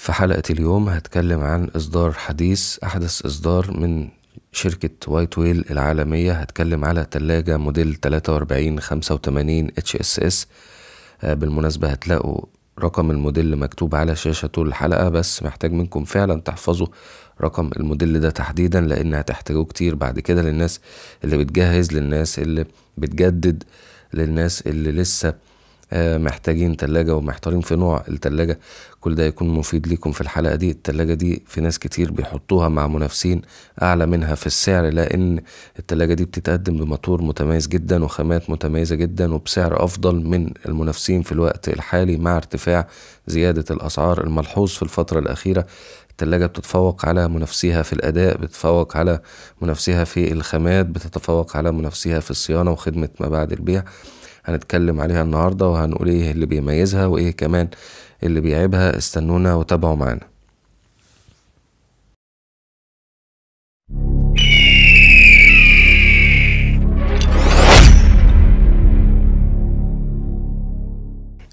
في حلقة اليوم هتكلم عن إصدار حديث أحدث إصدار من شركة وايت ويل العالمية هتكلم على تلاجة موديل 4385 HSS آه، بالمناسبة هتلاقوا رقم الموديل مكتوب على شاشة طول الحلقة بس محتاج منكم فعلا تحفظوا رقم الموديل ده تحديدا لأن هتحتاجوه كتير بعد كده للناس اللي بتجهز للناس اللي بتجدد للناس اللي لسه آه، محتاجين تلاجة ومحتارين في نوع التلاجة كل ده يكون مفيد ليكم في الحلقة دي التلاجة دي في ناس كتير بيحطوها مع منافسين أعلى منها في السعر لأن التلاجة دي بتتقدم بماتور متميز جدا وخامات متميزة جدا وبسعر أفضل من المنافسين في الوقت الحالي مع ارتفاع زيادة الأسعار الملحوظ في الفترة الأخيرة التلاجة بتتفوق على منافسيها في الأداء بتتفوق على منافسيها في الخامات بتتفوق على منافسيها في الصيانة وخدمة ما بعد البيع هنتكلم عليها النهاردة وهنقول ايه اللي بيميزها وايه كمان اللي بيعيبها استنونا وتابعوا معانا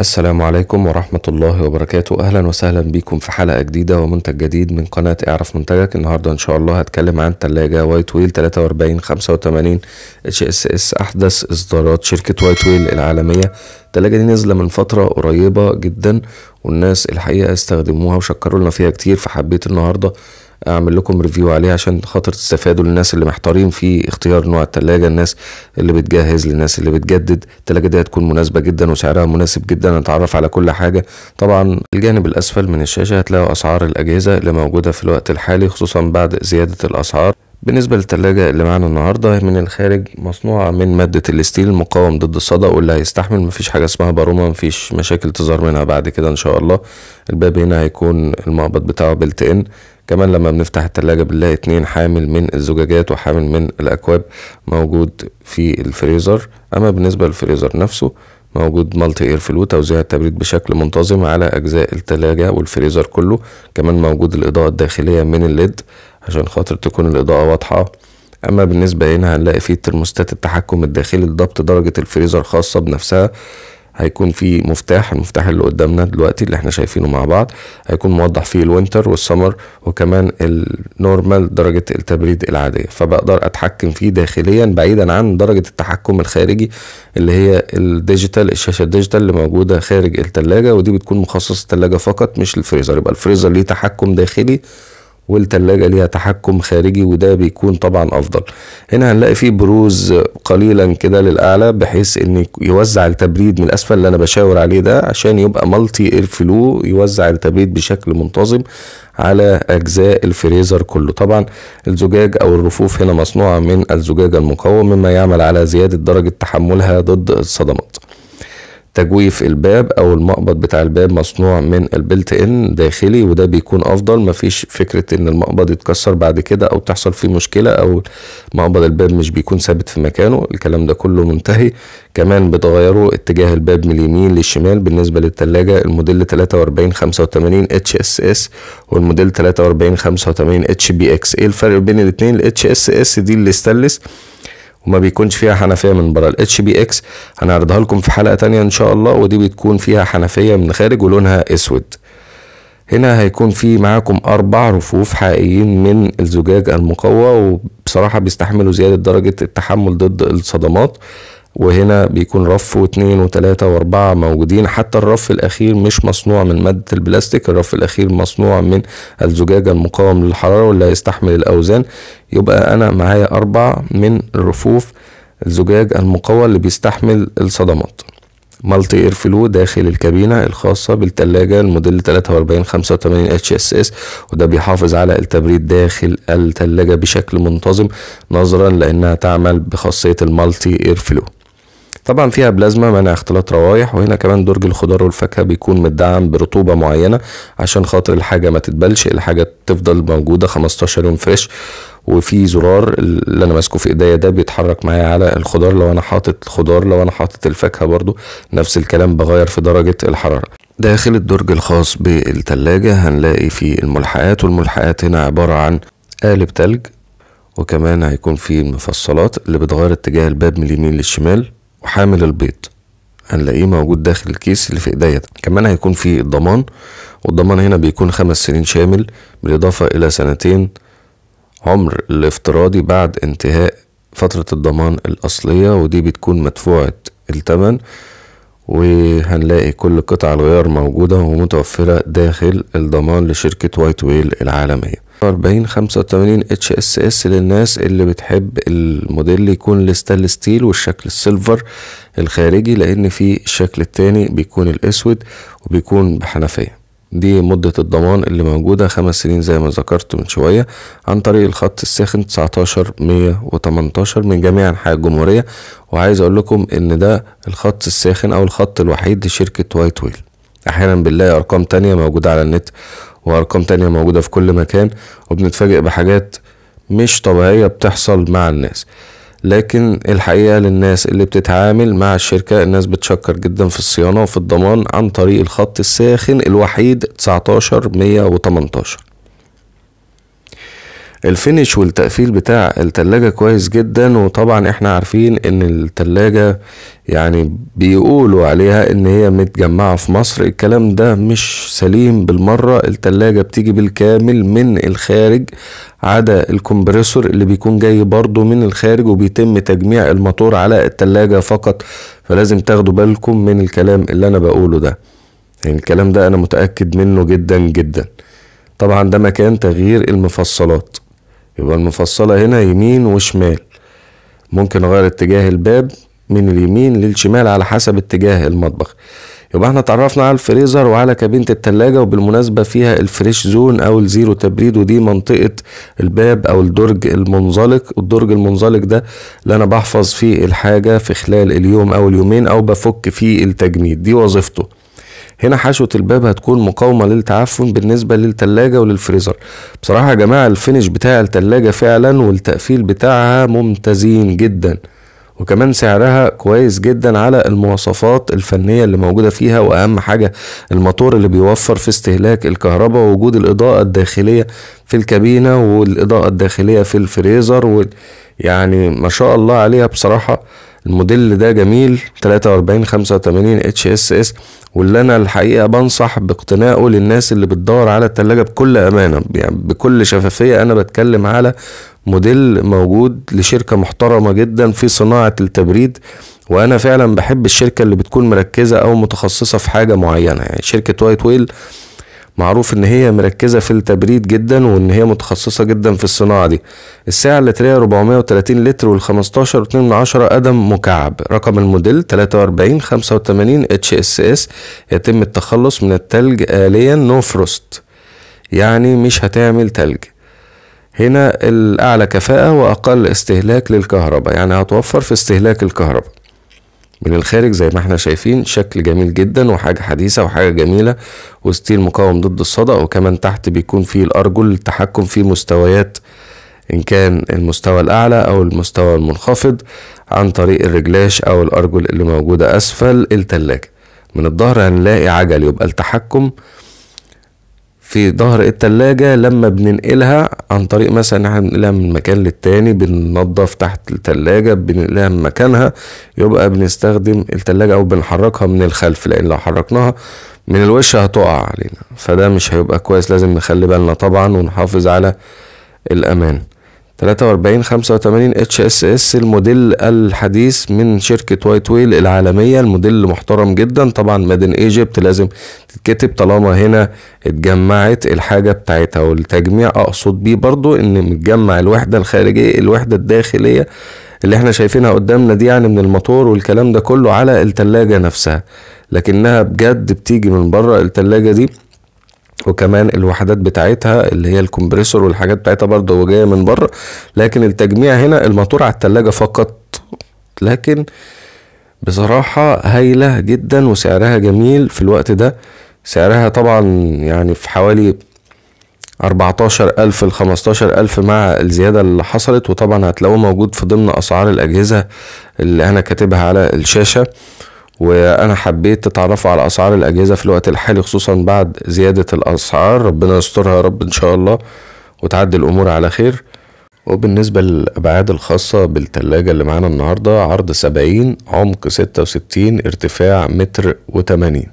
السلام عليكم ورحمة الله وبركاته أهلا وسهلا بكم في حلقة جديدة ومنتج جديد من قناة اعرف منتجك النهاردة إن شاء الله هتكلم عن تلاجة وايت ويل 4385 اتش اس اس أحدث إصدارات شركة وايت ويل العالمية التلاجة دي نزلة من فترة قريبة جدا والناس الحقيقة استخدموها وشكروا لنا فيها كتير فحبيت النهاردة اعمل لكم ريفيو عليه عشان خاطر تستفادوا للناس اللي محتارين في اختيار نوع التلاجة الناس اللي بتجهز للناس اللي بتجدد التلاجة دي هتكون مناسبة جدا وسعرها مناسب جدا هنتعرف على كل حاجة طبعا الجانب الاسفل من الشاشة هتلاقوا اسعار الاجهزة اللي موجودة في الوقت الحالي خصوصا بعد زيادة الاسعار بالنسبة للتلاجة اللي معانا النهاردة من الخارج مصنوعة من مادة الستيل المقاوم ضد الصدى واللي هيستحمل مفيش حاجة اسمها بارومة مفيش مشاكل تظهر منها بعد كده ان شاء الله الباب هنا هيكون المقبض بتاعه بلت ان كمان لما بنفتح التلاجة بنلاقي اتنين حامل من الزجاجات وحامل من الأكواب موجود في الفريزر أما بالنسبة للفريزر نفسه موجود مالتي اير فلو توزيع التبريد بشكل منتظم على اجزاء التلاجة والفريزر كله كمان موجود الاضاءة الداخلية من الليد عشان خاطر تكون الاضاءة واضحة اما بالنسبة هنا هنلاقي فيه ترموستات التحكم الداخلي لضبط درجة الفريزر خاصة بنفسها هيكون في مفتاح المفتاح اللي قدامنا دلوقتي اللي احنا شايفينه مع بعض هيكون موضح فيه الوينتر والسمر وكمان النورمال درجة التبريد العادية فبقدر اتحكم فيه داخليا بعيدا عن درجة التحكم الخارجي اللي هي الديجيتال الشاشة الديجيتال اللي موجودة خارج التلاجة ودي بتكون مخصصة التلاجة فقط مش الفريزر يبقى الفريزر ليه تحكم داخلي والتلاجة ليها تحكم خارجي وده بيكون طبعا افضل هنا هنلاقي فيه بروز قليلا كده للاعلى بحيث ان يوزع التبريد من الاسفل اللي انا بشاور عليه ده عشان يبقى مالتي اير فلو يوزع التبريد بشكل منتظم على اجزاء الفريزر كله طبعا الزجاج او الرفوف هنا مصنوعة من الزجاج المقاوم مما يعمل على زيادة درجة تحملها ضد الصدمات تجويف الباب او المقبض بتاع الباب مصنوع من البلت ان داخلي وده بيكون افضل مفيش فكره ان المقبض يتكسر بعد كده او تحصل فيه مشكله او مقبض الباب مش بيكون ثابت في مكانه الكلام ده كله منتهي كمان بتغيروا اتجاه الباب من اليمين للشمال بالنسبه للتلاجة الموديل 4385 اتش اس اس والموديل 4385 اتش بي اكس ايه الفرق بين الاتنين الاتش اس اس دي اللي استلس وما بيكونش فيها حنفيه من بره الاتش بي اكس هنعرضها لكم في حلقه تانية ان شاء الله ودي بتكون فيها حنفيه من خارج ولونها اسود هنا هيكون في معاكم اربع رفوف حقيقيين من الزجاج المقوى وبصراحه بيستحملوا زياده درجه التحمل ضد الصدمات وهنا بيكون رف واتنين وتلاتة واربعة موجودين حتى الرف الأخير مش مصنوع من مادة البلاستيك الرف الأخير مصنوع من الزجاجة المقاوم للحرارة واللي هيستحمل الأوزان يبقى أنا معايا أربعة من الرفوف الزجاج المقوى اللي بيستحمل الصدمات مالتي اير فلو داخل الكابينة الخاصة بالتلاجة الموديل 4385 اتش اس اس وده بيحافظ على التبريد داخل التلاجة بشكل منتظم نظرا لانها تعمل بخاصية المالتي اير فلو طبعا فيها بلازما منع اختلاط روايح وهنا كمان درج الخضار والفاكهة بيكون مدعم برطوبة معينة عشان خاطر الحاجة ما تتبلش الحاجة تفضل موجودة 15 يوم فريش وفي زرار اللي انا ماسكه في ايديا ده بيتحرك معايا على الخضار لو انا حاطط الخضار لو انا حاطط الفاكهه برضو نفس الكلام بغير في درجه الحراره داخل الدرج الخاص بالتلاجة هنلاقي في الملحقات والملحقات هنا عبارة عن قالب تلج وكمان هيكون في المفصلات اللي بتغير اتجاه الباب من اليمين للشمال وحامل البيض هنلاقيه موجود داخل الكيس اللي في ايديا كمان هيكون في الضمان والضمان هنا بيكون خمس سنين شامل بالاضافة الى سنتين عمر الافتراضي بعد انتهاء فترة الضمان الاصلية ودي بتكون مدفوعة التمن وهنلاقي كل قطع الغيار موجودة ومتوفرة داخل الضمان لشركة وايت ويل العالمية 40 85 اتش اس اس للناس اللي بتحب الموديل يكون الستال ستيل والشكل السيلفر الخارجي لان في الشكل التاني بيكون الاسود وبيكون بحنفيه دي مدة الضمان اللي موجودة خمس سنين زي ما ذكرت من شوية عن طريق الخط الساخن 19 118 من جميع أنحاء الجمهورية وعايز أقول لكم إن ده الخط الساخن أو الخط الوحيد لشركة وايت ويل أحيانا بنلاقي أرقام تانية موجودة على النت وارقام تانية موجودة في كل مكان وبنتفاجئ بحاجات مش طبيعية بتحصل مع الناس لكن الحقيقة للناس اللي بتتعامل مع الشركة الناس بتشكر جدا في الصيانة وفي الضمان عن طريق الخط الساخن الوحيد 19118 الفينش والتقفيل بتاع التلاجة كويس جدا وطبعا احنا عارفين ان التلاجة يعني بيقولوا عليها ان هي متجمعة في مصر الكلام ده مش سليم بالمرة التلاجة بتيجي بالكامل من الخارج عدا الكمبريسور اللي بيكون جاي برضو من الخارج وبيتم تجميع الموتور على التلاجة فقط فلازم تاخدوا بالكم من الكلام اللي انا بقوله ده يعني الكلام ده انا متأكد منه جدا جدا طبعا ده مكان تغيير المفصلات يبقى المفصلة هنا يمين وشمال ممكن اغير اتجاه الباب من اليمين للشمال على حسب اتجاه المطبخ يبقى احنا اتعرفنا على الفريزر وعلى كابينة التلاجة وبالمناسبة فيها الفريش زون او الزيرو تبريد ودي منطقة الباب او الدرج المنزلق الدرج المنزلق ده اللي انا بحفظ فيه الحاجة في خلال اليوم او اليومين او بفك فيه التجميد دي وظيفته هنا حشوة الباب هتكون مقاومة للتعفن بالنسبة للتلاجة وللفريزر بصراحة يا جماعة الفينش بتاع التلاجة فعلا والتقفيل بتاعها ممتازين جدا وكمان سعرها كويس جدا على المواصفات الفنية اللي موجودة فيها وأهم حاجة الموتور اللي بيوفر في استهلاك الكهرباء ووجود الإضاءة الداخلية في الكابينة والإضاءة الداخلية في الفريزر و يعني ما شاء الله عليها بصراحة الموديل ده جميل 43 85 اتش اس اس واللي انا الحقيقه بنصح باقتنائه للناس اللي بتدور على التلاجة بكل امانه يعني بكل شفافيه انا بتكلم على موديل موجود لشركه محترمه جدا في صناعه التبريد وانا فعلا بحب الشركه اللي بتكون مركزه او متخصصه في حاجه معينه يعني شركه وايت ويل معروف ان هي مركزه في التبريد جدا وان هي متخصصه جدا في الصناعه دي الساعه اللتريه 430 لتر وال 15.2 قدم مكعب رقم الموديل 43 85 اتش اس اس يتم التخلص من التلج آليا نو فروست يعني مش هتعمل تلج هنا الأعلى كفاءة وأقل استهلاك للكهرباء يعني هتوفر في استهلاك الكهرباء من الخارج زي ما احنا شايفين شكل جميل جدا وحاجة حديثة وحاجة جميلة وستيل مقاوم ضد الصدأ وكمان تحت بيكون فيه الأرجل للتحكم في مستويات إن كان المستوى الأعلى أو المستوى المنخفض عن طريق الرجلاش أو الأرجل اللي موجودة أسفل التلاجة من الظهر هنلاقي عجل يبقى التحكم في ظهر التلاجة لما بننقلها عن طريق مثلا ان احنا بننقلها من مكان للتاني بننضف تحت التلاجة بننقلها من مكانها يبقى بنستخدم التلاجة او بنحركها من الخلف لان لو حركناها من الوش هتقع علينا فده مش هيبقى كويس لازم نخلي بالنا طبعا ونحافظ على الامان 43 85 اتش اس اس الموديل الحديث من شركة وايت ويل العالمية الموديل محترم جدا طبعا مادن ايجيبت لازم تتكتب طالما هنا اتجمعت الحاجة بتاعتها والتجميع اقصد بيه برضو ان متجمع الوحدة الخارجية الوحدة الداخلية اللي احنا شايفينها قدامنا دي يعني من الموتور والكلام ده كله على التلاجة نفسها لكنها بجد بتيجي من بره التلاجة دي وكمان الوحدات بتاعتها اللي هي الكمبريسور والحاجات بتاعتها برضه جايه من بره لكن التجميع هنا الماتور على التلاجة فقط لكن بصراحة هايلة جدا وسعرها جميل في الوقت ده سعرها طبعا يعني في حوالي أربعتاشر ألف لخمستاشر ألف مع الزيادة اللي حصلت وطبعا هتلاقوه موجود في ضمن أسعار الأجهزة اللي أنا كاتبها على الشاشة وانا حبيت تتعرفوا على اسعار الاجهزه في الوقت الحالي خصوصا بعد زياده الاسعار ربنا يسترها يا رب ان شاء الله وتعدي الامور على خير وبالنسبة للأبعاد الخاصة بالتلاجة اللي معانا النهاردة عرض سبعين عمق ستة وستين ارتفاع متر وتمانين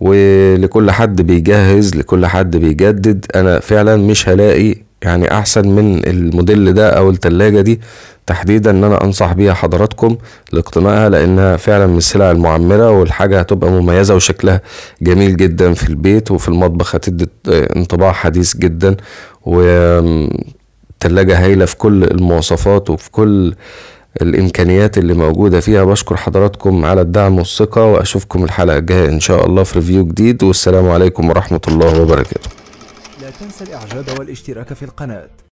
ولكل حد بيجهز لكل حد بيجدد أنا فعلا مش هلاقي يعني احسن من الموديل ده او التلاجة دي تحديدا ان انا انصح بيها حضراتكم لاقتنائها لانها فعلا من السلع المعمرة والحاجة هتبقى مميزة وشكلها جميل جدا في البيت وفي المطبخ هتدي انطباع حديث جدا وتلاجة هايلة في كل المواصفات وفي كل الامكانيات اللي موجوده فيها بشكر حضراتكم على الدعم والثقه واشوفكم الحلقه الجايه ان شاء الله في ريفيو جديد والسلام عليكم ورحمه الله وبركاته تنسى الاعجاب والاشتراك في القناة